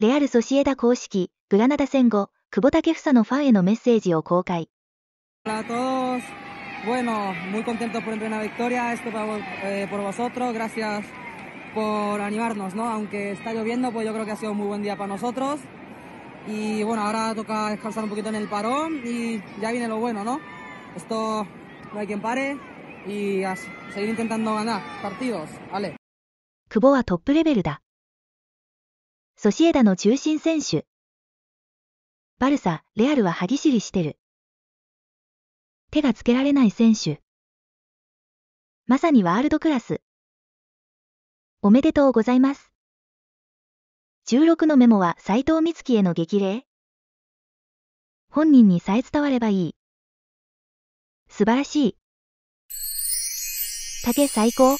レアル・ソシエダ公式、グラナダ戦後、久保建英のファンへのメッセージを公開。Bueno, muy contentos por entrenar victoria, esto para, eh, por vosotros, gracias por animarnos, ¿no? Aunque está lloviendo, pues yo creo que ha sido un muy buen día para nosotros. Y bueno, ahora toca descansar un poquito en el parón y ya viene lo bueno, ¿no? Esto no hay quien pare y a seguir intentando ganar partidos, ¿vale? 久保はトップレベルだ。ソシエダの中心選手。バルサ、レアルは歯ぎしりしてる。手がつけられない選手。まさにワールドクラス。おめでとうございます。16のメモは斎藤光月への激励本人にさえ伝わればいい。素晴らしい。竹最高。